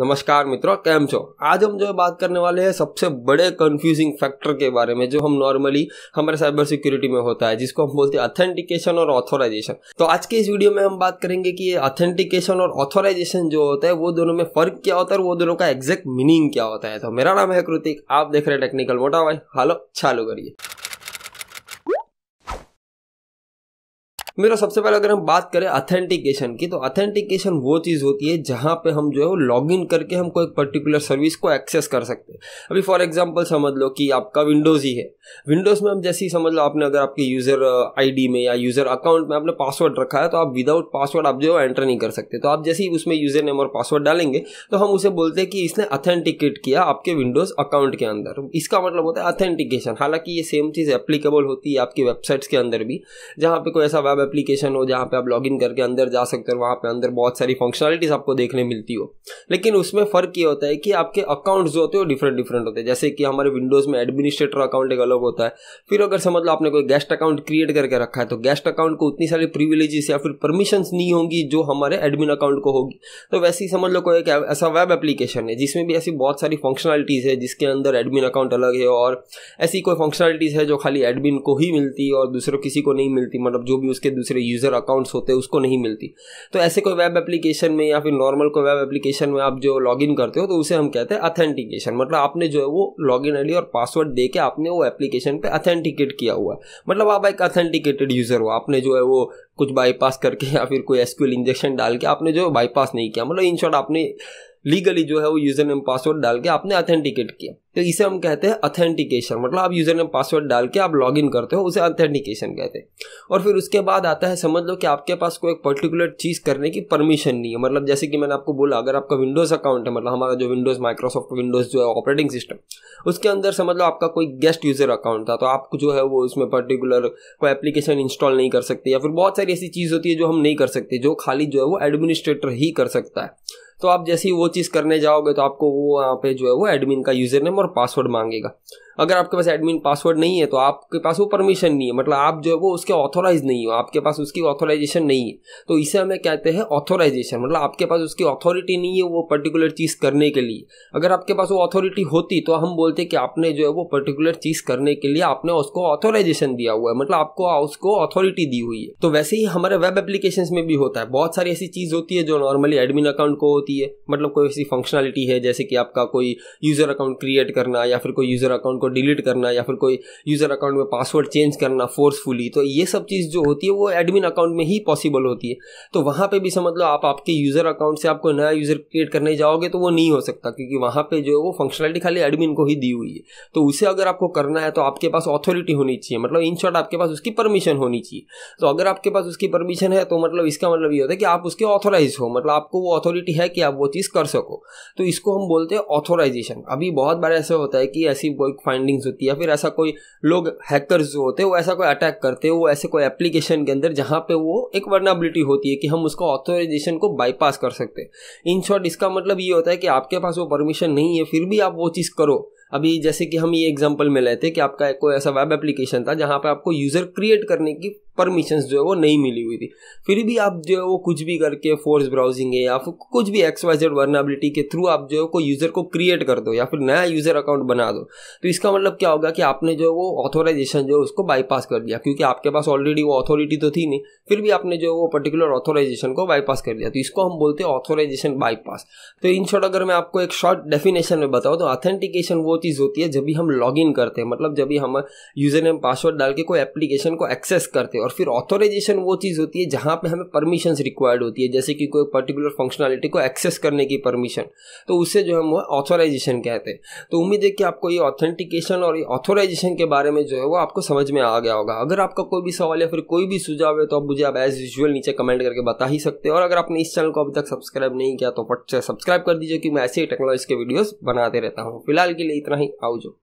नमस्कार मित्रों कैम छो आज हम जो है बात करने वाले हैं सबसे बड़े कंफ्यूजिंग फैक्टर के बारे में जो हम नॉर्मली हमारे साइबर सिक्योरिटी में होता है जिसको हम बोलते हैं ऑथेंटिकेशन और ऑथोराइजेशन तो आज के इस वीडियो में हम बात करेंगे कि ये ऑथेंटिकेशन और ऑथोराइजेशन जो होता है वो दोनों में फर्क क्या होता है और वो दोनों का एग्जैक्ट मीनिंग क्या होता है तो मेरा नाम है कृतिक आप देख रहे हैं टेक्निकल मोटा भाई हालो चालू करिए तो मेरा सबसे पहले अगर हम बात करें अथेंटिकेशन की तो अथेंटिकेशन वो चीज़ होती है जहाँ पे हम जो है वो लॉग इन करके हम कोई पर्टिकुलर सर्विस को एक्सेस कर सकते हैं अभी फॉर एग्जांपल समझ लो कि आपका विंडोज़ ही है विंडोज़ में हम जैसे ही समझ लो आपने अगर आपके यूज़र आई uh, में या यूज़र अकाउंट में आपने पासवर्ड रखा है तो आप विदाउट पासवर्ड आप जो है एंटर नहीं कर सकते तो आप जैसे ही उसमें यूज़र नेम और पासवर्ड डालेंगे तो हम उसे बोलते हैं कि इसने अथेंटिकेट किया आपके विंडोज़ अकाउंट के अंदर इसका मतलब होता है अथेंटिकेशन हालांकि ये सेम चीज़ एप्लीकेबल होती है आपकी वेबसाइट्स के अंदर भी जहाँ पे कोई ऐसा वेब एप्लीकेशन हो जहाँ पे आप लॉगिन करके अंदर जा सकते हो वहाँ पे अंदर बहुत सारी फंक्शनलिटीज़ आपको देखने मिलती हो लेकिन उसमें फ़र्क ये होता है कि आपके अकाउंट्स जो होते हैं वो डिफरेंट डिफरेंट होते हैं जैसे कि हमारे विंडोज़ में एडमिनिस्ट्रेटर अकाउंट एक अलग होता है फिर अगर समझ लो आपने कोई गेस्ट अकाउंट क्रिएट करके रखा है तो गेस्ट अकाउंट को उतनी सारी प्रिविलेजेस या फिर परमिशन नहीं होंगी जो हमारे एडमिन अकाउंट को होगी तो वैसे ही समझ लो कोई एक ऐसा वेब एप्लीकेशन है जिसमें भी ऐसी बहुत सारी फंक्शनलिटीज़ है जिसके अंदर एडमिन अकाउंट अलग है और ऐसी कोई फंक्शनलिटीज़ है जो खाली एडमिन को ही मिलती है और दूसरों किसी को नहीं मिलती मतलब जो भी उसके दूसरे यूज़र अकाउंट्स होते हैं उसको नहीं मिलती तो ऐसे कोई वेब एप्लीकेशन में या फिर नॉर्मल कोई वेब एप्लीकेशन में आप जो लॉगिन करते हो तो उसे हम कहते हैं अथेंटिकेशन मतलब आपने जो है वो लॉगिन आई और पासवर्ड दे के आपने वो एप्लीकेशन पर अथेंटिकेट किया हुआ है मतलब आप एक अथेंटिकेटेड यूज़र हो आपने जो है वो कुछ बाईपास करके या फिर कोई एसक्यूएल इंजेक्शन डाल के आपने जो बाईपास नहीं किया मतलब इन शॉर्ट आपने लीगली जो है वो यूजर नेम पासवर्ड डाल के आपने अथेंटिकेट किया तो इसे हम कहते हैं अथेंटिकेशन मतलब आप यूजर नेम पासवर्ड डाल के आप लॉग इन करते हो उसे अथेंटिकेशन कहते हैं और फिर उसके बाद आता है समझ लो कि आपके पास कोई एक पर्टिकुलर चीज़ करने की परमिशन नहीं है मतलब जैसे कि मैंने आपको बोला अगर आपका विंडोज़ अकाउंट है मतलब हमारा जो विंडोज़ माइक्रोसॉफ्ट विंडोज़ जो है ऑपरेटिंग सिस्टम उसके अंदर समझ लो आपका कोई गेस्ट यूजर अकाउंट था तो आप जो है वो उसमें पर्टिकुलर कोई एप्लीकेशन इंस्टॉल नहीं कर सकते या फिर बहुत सारी ऐसी चीज़ होती है जो हम नहीं कर सकते जो खाली जो है वो एडमिनिस्ट्रेटर ही कर सकता है तो आप जैसे ही वो चीज़ करने जाओगे तो आपको वो वहाँ पे जो है वो एडमिन का यूज़र नेम और पासवर्ड मांगेगा अगर आपके पास एडमिन पासवर्ड नहीं है तो आपके पास वो परमिशन नहीं है मतलब आप जो है वो उसके ऑथोराइज नहीं हो आपके पास उसकी ऑथोराइजेशन नहीं है तो इसे हमें कहते हैं ऑथोराइजेशन मतलब आपके पास उसकी ऑथोरिटी नहीं है वो पर्टिकुलर चीज़ करने के लिए अगर आपके पास वो ऑथोरिटी होती तो हम बोलते कि आपने जो है वो पर्टिकुलर चीज़ करने के लिए आपने उसको ऑथोराइजेशन दिया हुआ है मतलब आपको उसको ऑथोरिटी दी हुई है तो वैसे ही हमारे वेब एप्लीकेशन में भी होता है बहुत सारी ऐसी चीज़ होती है जो नॉर्मली एडमिन अकाउंट को होती है मतलब कोई ऐसी फंक्शनलिटी है जैसे कि आपका कोई यूज़र अकाउंट क्रिएट करना या फिर कोई यूज़र अकाउंट को डिलीट करना या फिर कोई यूज़र अकाउंट में पासवर्ड चेंज करना फोर्सफुली तो ये सब चीज़ जो होती है वो एडमिन अकाउंट में ही पॉसिबल होती है तो वहाँ पर भी समझ लो आप आपके यूज़र अकाउंट से आपको नया यूज़र क्रिएट करने जाओगे तो वो नहीं हो सकता क्योंकि वहाँ पर जो है वो फंक्शनलिटी खाली एडमिन को ही दी हुई है तो उसे अगर आपको करना है तो आपके पास ऑथोरिटी होनी चाहिए मतलब इन शॉर्ट आपके पास उसकी परमिशन होनी चाहिए तो अगर आपके पास उसकी परमिशन है तो मतलब इसका मतलब ये होता है कि आप उसके ऑथोराइज हो मतलब आपको वो अथॉरिटी है कि कि आप वो चीज़ कर सको तो इसको हम बोलते हैं ऑथोराइजेशन अभी बहुत बार ऐसे होता है कि ऐसी कोई फाइंडिंग्स होती है या फिर ऐसा कोई लोग हैकर जो होते हैं वो ऐसा कोई अटैक करते हैं वो ऐसे कोई एप्लीकेशन के अंदर जहाँ पे वो एक वर्नाबिलिटी होती है कि हम उसका ऑथोराइजेशन को बाईपास कर सकते हैं इन शॉर्ट इसका मतलब ये होता है कि आपके पास वो परमिशन नहीं है फिर भी आप वो चीज़ करो अभी जैसे कि हम ये एग्जांपल में लेते हैं कि आपका कोई ऐसा वेब एप्लीकेशन था जहाँ पे आपको यूज़र क्रिएट करने की परमिशंस जो है वो नहीं मिली हुई थी फिर भी आप जो है वो कुछ भी करके फोर्स ब्राउजिंग है या फिर कुछ भी एक्स वाई जेड वर्नाबिलिटी के थ्रू आप जो है कोई यूज़र को क्रिएट कर दो या फिर नया यूज़र अकाउंट बना दो तो इसका मतलब क्या होगा कि आपने जो वो ऑथोराइजेशन जो है उसको बाईपास कर दिया क्योंकि आपके पास ऑलरेडी वो ऑथोरिटी तो थी नहीं फिर भी आपने जो वो पर्टिकुलर ऑथोराइजेशन को बाईपास कर दिया तो इसको हम बोलते हैं ऑथोराइजेशन बाईपास तो इन शॉर्ट अगर मैं आपको एक शॉर्ट डेफिनेशन में बताऊँ तो ऑथेंटिकेशन वो चीज़ होती है जब भी हम लॉग करते हैं मतलब जब भी हम यूज़र नेम पासवर्ड डाल के कोई एप्लीकेशन को एक्सेस करते हैं और फिर ऑथोराइजेशन वो चीज़ होती है जहाँ पे हमें परमिशन रिक्वायर्ड होती है जैसे कि कोई पर्टिकुलर फंक्शनलिटी को एक्सेस करने की परमिशन तो उसे जो हम वो ऑथोराइजेशन कहते हैं तो उम्मीद है कि आपको ये ऑथेंटिकेशन और ऑथोराइजेशन के बारे में जो है वो आपको समझ में आ गया होगा अगर आपका कोई भी सवाल या फिर कोई भी सुझाव है तो आप मुझे आप एज यूजल नीचे कमेंट करके बता ही सकते हैं और अगर आपने इस चैनल को अभी तक सब्सक्राइब नहीं किया तो फट से सब्सक्राइब कर दीजिए कि मैं ऐसे ही टेक्नोलॉजी के वीडियोज़ बनाते रहता हूँ फिलहाल के लिए इतना ही आओ जो